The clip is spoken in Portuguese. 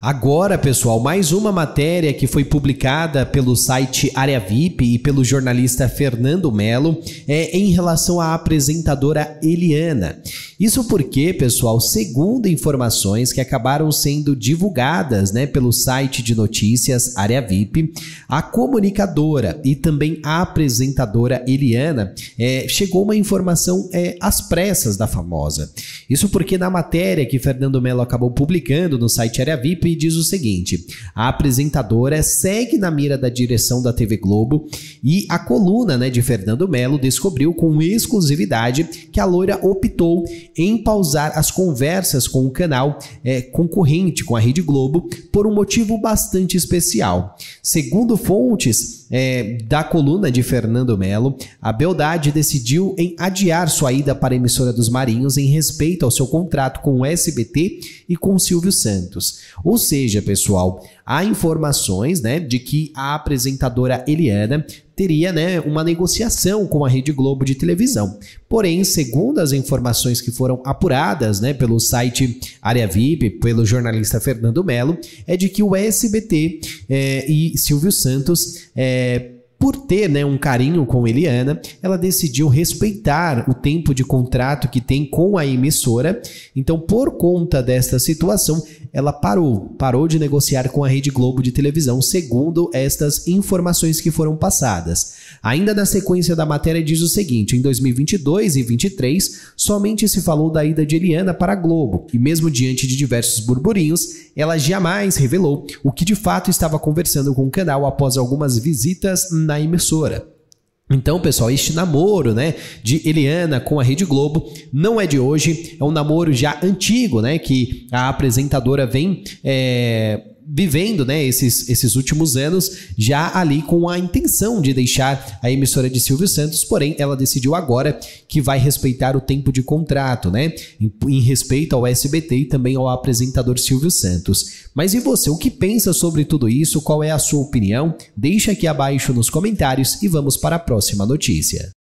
Agora, pessoal, mais uma matéria que foi publicada pelo site Área VIP e pelo jornalista Fernando Melo é em relação à apresentadora Eliana. Isso porque, pessoal, segundo informações que acabaram sendo divulgadas né, pelo site de notícias Área VIP, a comunicadora e também a apresentadora Eliana é, chegou uma informação é, às pressas da famosa. Isso porque na matéria que Fernando Melo acabou publicando no site Área VIP, equipe diz o seguinte: a apresentadora segue na mira da direção da TV Globo e a coluna né, de Fernando Melo descobriu com exclusividade que a loira optou em pausar as conversas com o canal é, concorrente com a Rede Globo por um motivo bastante especial. Segundo fontes é, da coluna de Fernando Melo, a Beldade decidiu em adiar sua ida para a emissora dos Marinhos em respeito ao seu contrato com o SBT e com Silvio Santos. Ou seja, pessoal, há informações né, de que a apresentadora Eliana teria né, uma negociação com a Rede Globo de televisão. Porém, segundo as informações que foram apuradas né, pelo site Área VIP, pelo jornalista Fernando Melo, é de que o SBT é, eh, e Silvio Santos é, por ter né, um carinho com Eliana, ela decidiu respeitar o tempo de contrato que tem com a emissora. Então, por conta desta situação, ela parou, parou de negociar com a Rede Globo de televisão, segundo estas informações que foram passadas. Ainda na sequência da matéria diz o seguinte: em 2022 e 2023, somente se falou da ida de Eliana para a Globo, e mesmo diante de diversos burburinhos, ela jamais revelou o que de fato estava conversando com o canal após algumas visitas na emissora. Então, pessoal, este namoro, né, de Eliana com a Rede Globo não é de hoje, é um namoro já antigo, né, que a apresentadora vem é, vivendo né, esses, esses últimos anos, já ali com a intenção de deixar a emissora de Silvio Santos, porém ela decidiu agora que vai respeitar o tempo de contrato, né? Em, em respeito ao SBT e também ao apresentador Silvio Santos. Mas e você, o que pensa sobre tudo isso? Qual é a sua opinião? Deixa aqui abaixo nos comentários e vamos para a próxima notícia.